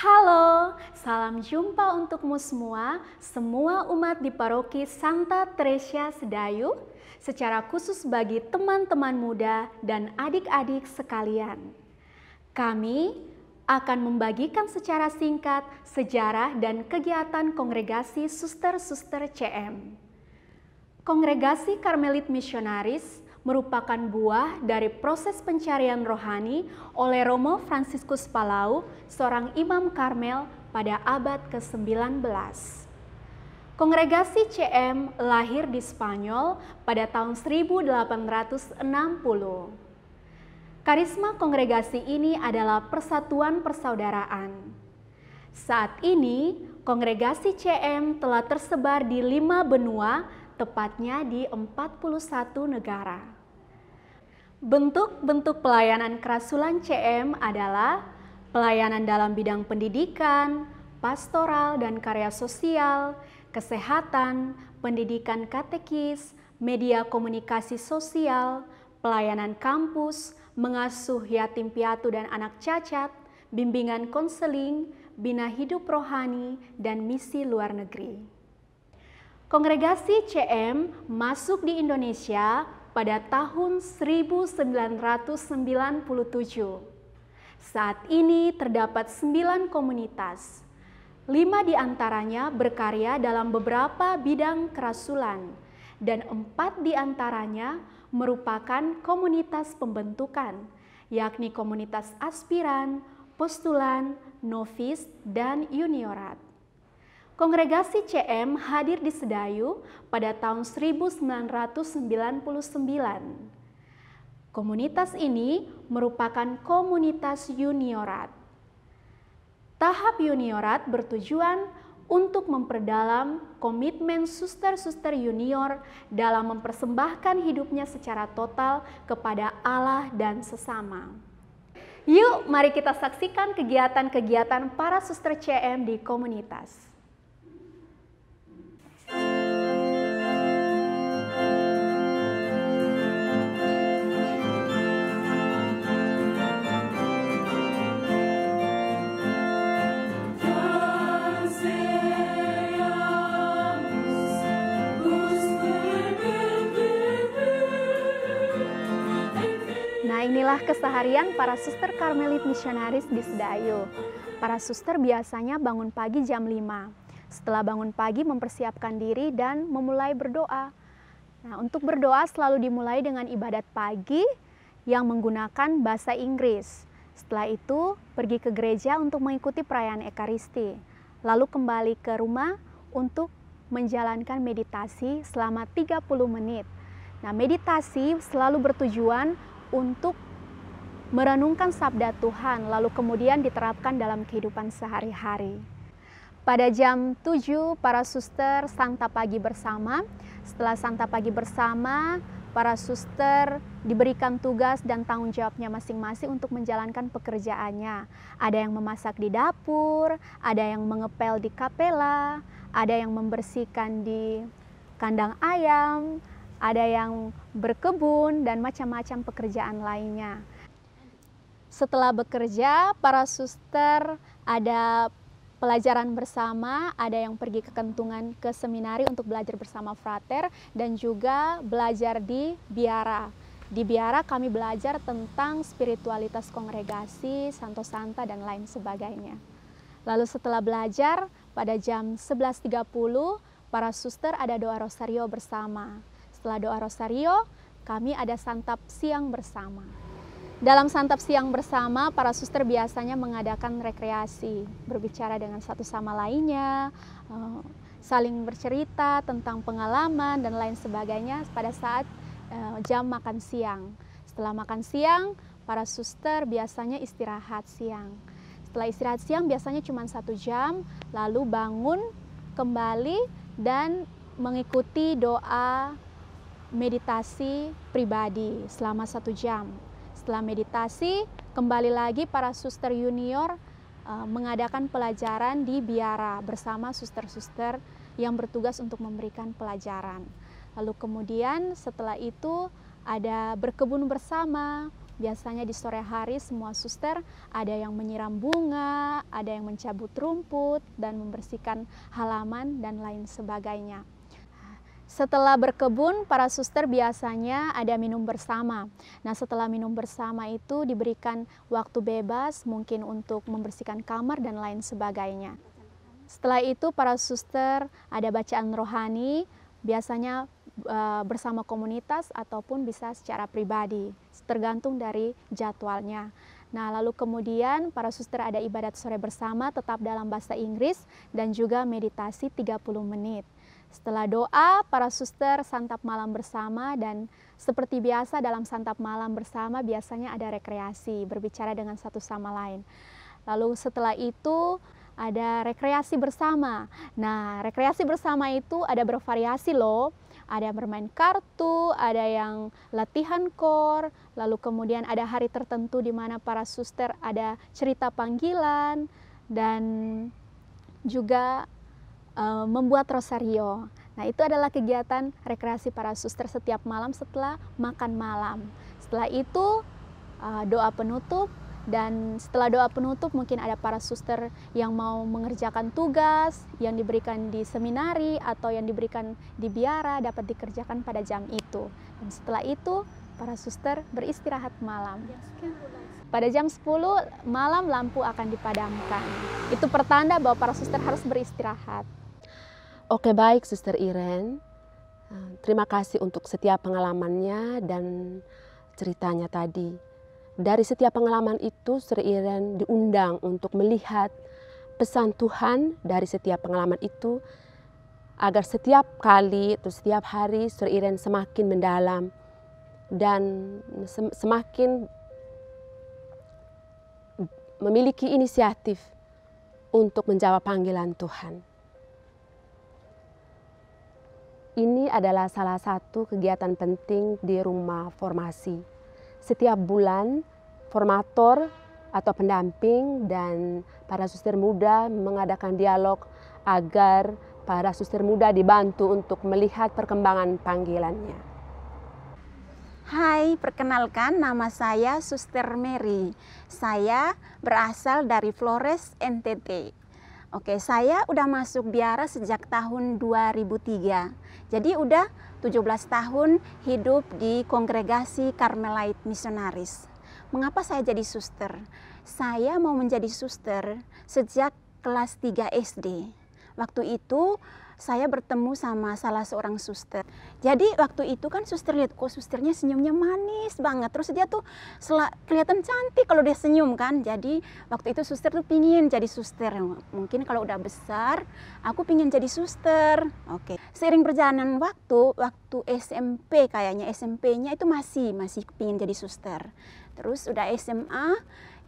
Halo, salam jumpa untukmu semua, semua umat di paroki Santa Teresa Sedayu, secara khusus bagi teman-teman muda dan adik-adik sekalian. Kami akan membagikan secara singkat sejarah dan kegiatan kongregasi suster-suster CM. Kongregasi Karmelit Misionaris merupakan buah dari proses pencarian rohani oleh Romo Franciscus Palau, seorang imam Karmel pada abad ke-19. Kongregasi CM lahir di Spanyol pada tahun 1860. Karisma kongregasi ini adalah persatuan persaudaraan. Saat ini, kongregasi CM telah tersebar di lima benua tepatnya di 41 negara. Bentuk-bentuk pelayanan kerasulan CM adalah pelayanan dalam bidang pendidikan, pastoral dan karya sosial, kesehatan, pendidikan katekis, media komunikasi sosial, pelayanan kampus, mengasuh yatim piatu dan anak cacat, bimbingan konseling, bina hidup rohani, dan misi luar negeri. Kongregasi CM masuk di Indonesia pada tahun 1997. Saat ini terdapat sembilan komunitas. Lima di antaranya berkarya dalam beberapa bidang kerasulan dan empat di antaranya merupakan komunitas pembentukan, yakni komunitas aspiran, postulan, novis, dan juniorat. Kongregasi CM hadir di Sedayu pada tahun 1999. Komunitas ini merupakan komunitas juniorat. Tahap juniorat bertujuan untuk memperdalam komitmen suster-suster junior dalam mempersembahkan hidupnya secara total kepada Allah dan sesama. Yuk, mari kita saksikan kegiatan-kegiatan para suster CM di komunitas. inilah keseharian para suster Karmelit misionaris di Sedayu. Para suster biasanya bangun pagi jam 5. Setelah bangun pagi mempersiapkan diri dan memulai berdoa. Nah, untuk berdoa selalu dimulai dengan ibadat pagi yang menggunakan bahasa Inggris. Setelah itu, pergi ke gereja untuk mengikuti perayaan Ekaristi. Lalu kembali ke rumah untuk menjalankan meditasi selama 30 menit. Nah, meditasi selalu bertujuan untuk merenungkan sabda Tuhan lalu kemudian diterapkan dalam kehidupan sehari-hari. Pada jam 7, para suster santa pagi bersama. Setelah santa pagi bersama, para suster diberikan tugas dan tanggung jawabnya masing-masing untuk menjalankan pekerjaannya. Ada yang memasak di dapur, ada yang mengepel di kapela, ada yang membersihkan di kandang ayam, ada yang berkebun, dan macam-macam pekerjaan lainnya setelah bekerja, para suster ada pelajaran bersama, ada yang pergi ke kentungan ke seminari untuk belajar bersama frater dan juga belajar di biara. Di biara kami belajar tentang spiritualitas kongregasi, santo santa dan lain sebagainya. Lalu setelah belajar pada jam 11.30 para suster ada doa rosario bersama. Setelah doa rosario, kami ada santap siang bersama. Dalam santap siang bersama, para suster biasanya mengadakan rekreasi, berbicara dengan satu sama lainnya, eh, saling bercerita tentang pengalaman dan lain sebagainya pada saat eh, jam makan siang. Setelah makan siang, para suster biasanya istirahat siang. Setelah istirahat siang biasanya cuma satu jam, lalu bangun kembali dan mengikuti doa meditasi pribadi selama satu jam. Setelah meditasi, kembali lagi para suster junior eh, mengadakan pelajaran di biara bersama suster-suster yang bertugas untuk memberikan pelajaran. Lalu kemudian setelah itu ada berkebun bersama. Biasanya di sore hari semua suster ada yang menyiram bunga, ada yang mencabut rumput dan membersihkan halaman dan lain sebagainya. Setelah berkebun, para suster biasanya ada minum bersama. Nah, setelah minum bersama itu diberikan waktu bebas, mungkin untuk membersihkan kamar dan lain sebagainya. Setelah itu, para suster ada bacaan rohani, biasanya e, bersama komunitas ataupun bisa secara pribadi, tergantung dari jadwalnya. Nah, lalu kemudian para suster ada ibadat sore bersama tetap dalam bahasa Inggris dan juga meditasi 30 menit. Setelah doa, para suster santap malam bersama dan seperti biasa dalam santap malam bersama biasanya ada rekreasi, berbicara dengan satu sama lain. Lalu setelah itu ada rekreasi bersama. Nah, rekreasi bersama itu ada bervariasi loh. Ada yang bermain kartu, ada yang latihan kor, lalu kemudian ada hari tertentu di mana para suster ada cerita panggilan dan juga Eh, membuat rosario. Nah, itu adalah kegiatan rekreasi para suster setiap malam setelah makan malam. Setelah itu eh, doa penutup dan setelah doa penutup mungkin ada para suster yang mau mengerjakan tugas yang diberikan di seminari atau yang diberikan di biara dapat dikerjakan pada jam itu. Dan setelah itu para suster beristirahat malam. Pada jam 10 malam lampu akan dipadamkan. Itu pertanda bahwa para suster harus beristirahat. Oke baik Suster Iren, eh, terima kasih untuk setiap pengalamannya dan ceritanya tadi. Dari setiap pengalaman itu Suster Iren diundang untuk melihat pesan Tuhan dari setiap pengalaman itu agar setiap kali atau setiap hari Suster Iren semakin mendalam dan semakin memiliki inisiatif untuk menjawab panggilan Tuhan. Ini adalah salah satu kegiatan penting di rumah formasi. Setiap bulan, formator atau pendamping dan para suster muda mengadakan dialog agar para suster muda dibantu untuk melihat perkembangan panggilannya. Hai, perkenalkan nama saya Suster Mary. Saya berasal dari Flores, NTT. Oke, saya udah masuk biara sejak tahun 2003. Jadi udah 17 tahun hidup di kongregasi Carmelite Misionaris. Mengapa saya jadi suster? Saya mau menjadi suster sejak kelas 3 SD. Waktu itu saya bertemu sama salah seorang suster. Jadi waktu itu kan suster lihat kok susternya senyumnya manis banget. Terus dia tuh kelihatan cantik kalau dia senyum kan. Jadi waktu itu suster tuh pingin jadi suster. Mungkin kalau udah besar aku pingin jadi suster. Oke. Okay. Seiring perjalanan waktu, waktu SMP kayaknya SMP-nya itu masih masih pingin jadi suster. Terus udah SMA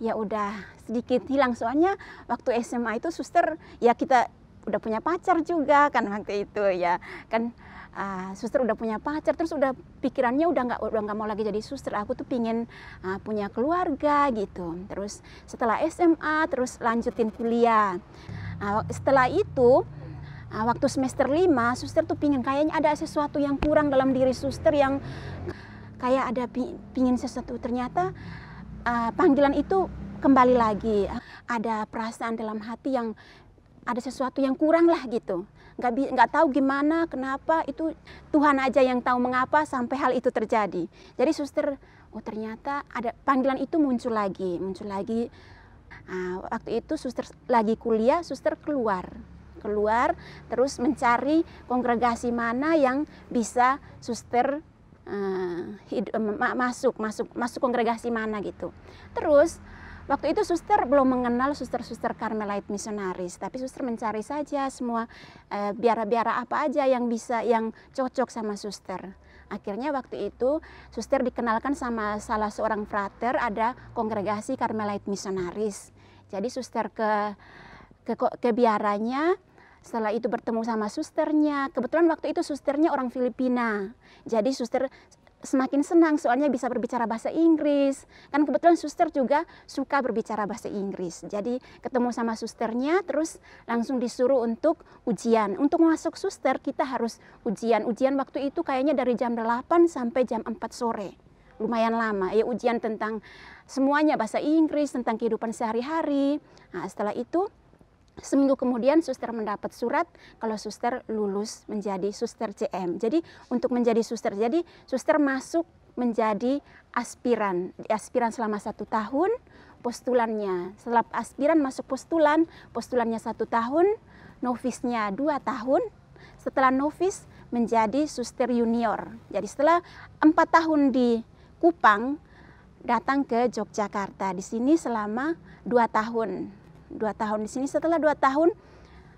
ya udah sedikit hilang soalnya waktu SMA itu suster ya kita udah punya pacar juga kan waktu itu ya kan uh, suster udah punya pacar terus udah pikirannya udah nggak udah nggak mau lagi jadi suster aku tuh pingin uh, punya keluarga gitu terus setelah SMA terus lanjutin kuliah uh, setelah itu uh, waktu semester lima suster tuh pingin kayaknya ada sesuatu yang kurang dalam diri suster yang kayak ada pingin sesuatu ternyata uh, panggilan itu kembali lagi ada perasaan dalam hati yang ada sesuatu yang kurang lah gitu. Nggak, nggak tahu gimana, kenapa, itu Tuhan aja yang tahu mengapa sampai hal itu terjadi. Jadi suster, oh ternyata ada panggilan itu muncul lagi, muncul lagi. Nah, waktu itu suster lagi kuliah, suster keluar. Keluar, terus mencari kongregasi mana yang bisa suster uh, eh, hidup, masuk, masuk, masuk kongregasi mana gitu. Terus Waktu itu suster belum mengenal suster-suster Carmelite misionaris, tapi suster mencari saja semua eh, biara-biara apa aja yang bisa yang cocok sama suster. Akhirnya waktu itu suster dikenalkan sama salah seorang frater ada kongregasi Carmelite misionaris. Jadi suster ke ke, ke biaranya setelah itu bertemu sama susternya. Kebetulan waktu itu susternya orang Filipina. Jadi suster semakin senang soalnya bisa berbicara bahasa Inggris. Kan kebetulan suster juga suka berbicara bahasa Inggris. Jadi ketemu sama susternya terus langsung disuruh untuk ujian. Untuk masuk suster kita harus ujian. Ujian waktu itu kayaknya dari jam 8 sampai jam 4 sore. Lumayan lama ya ujian tentang semuanya bahasa Inggris, tentang kehidupan sehari-hari. Nah, setelah itu Seminggu kemudian suster mendapat surat kalau suster lulus menjadi suster CM. Jadi untuk menjadi suster, jadi suster masuk menjadi aspiran. Aspiran selama satu tahun, postulannya. Setelah aspiran masuk postulan, postulannya satu tahun, novisnya dua tahun. Setelah novis menjadi suster junior. Jadi setelah empat tahun di Kupang, datang ke Yogyakarta. Di sini selama dua tahun dua tahun di sini. Setelah dua tahun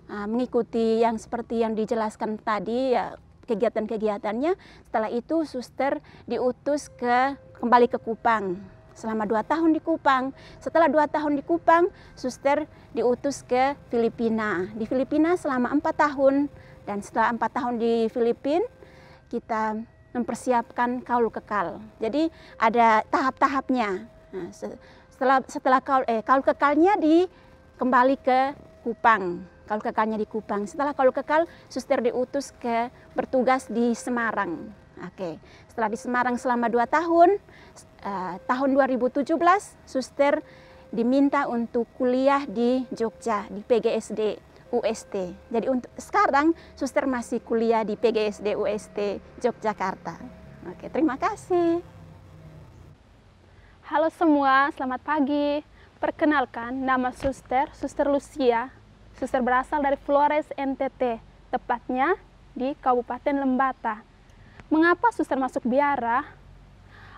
ah, mengikuti yang seperti yang dijelaskan tadi ya kegiatan-kegiatannya. Setelah itu suster diutus ke kembali ke Kupang selama dua tahun di Kupang. Setelah dua tahun di Kupang, suster diutus ke Filipina. Di Filipina selama empat tahun dan setelah empat tahun di Filipina kita mempersiapkan kaul kekal. Jadi ada tahap-tahapnya. Nah, setelah setelah kaul, eh, kaul kekalnya di kembali ke Kupang. Kalau kekalnya di Kupang. Setelah kalau kekal, suster diutus ke bertugas di Semarang. Oke, setelah di Semarang selama dua tahun, eh, tahun 2017 suster diminta untuk kuliah di Jogja di PGSD UST. Jadi untuk sekarang suster masih kuliah di PGSD UST Yogyakarta. Oke, terima kasih. Halo semua, selamat pagi. Perkenalkan, nama suster, suster Lucia. Suster berasal dari Flores, NTT, tepatnya di Kabupaten Lembata. Mengapa suster masuk biara?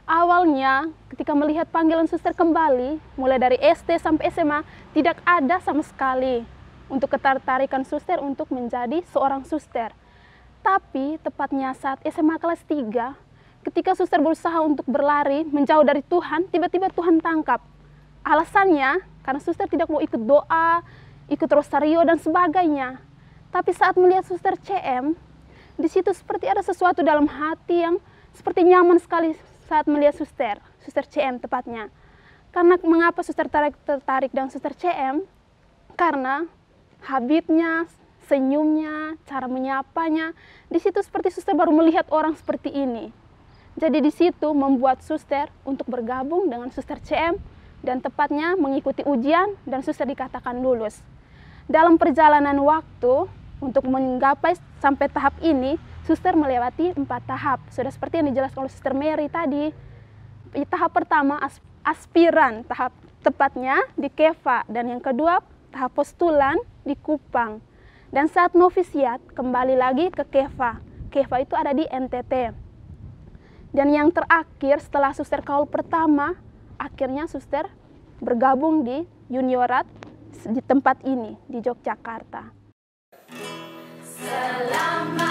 Awalnya, ketika melihat panggilan suster kembali, mulai dari SD sampai SMA, tidak ada sama sekali untuk ketertarikan suster untuk menjadi seorang suster. Tapi, tepatnya saat SMA kelas 3, ketika suster berusaha untuk berlari, menjauh dari Tuhan, tiba-tiba Tuhan tangkap Alasannya karena suster tidak mau ikut doa, ikut rosario dan sebagainya. Tapi saat melihat suster CM, di situ seperti ada sesuatu dalam hati yang seperti nyaman sekali saat melihat suster, suster CM tepatnya. Karena mengapa suster tertarik, tertarik dengan suster CM? Karena habitnya, senyumnya, cara menyapanya, di situ seperti suster baru melihat orang seperti ini. Jadi di situ membuat suster untuk bergabung dengan suster CM dan tepatnya mengikuti ujian dan susah dikatakan lulus. Dalam perjalanan waktu untuk menggapai sampai tahap ini, suster melewati empat tahap. Sudah seperti yang dijelaskan oleh suster Mary tadi. Tahap pertama aspiran, tahap tepatnya di Keva dan yang kedua tahap postulan di Kupang. Dan saat novisiat kembali lagi ke Keva. Keva itu ada di NTT. Dan yang terakhir setelah suster kaul pertama, akhirnya suster bergabung di Juniorat di tempat ini di Yogyakarta. Selama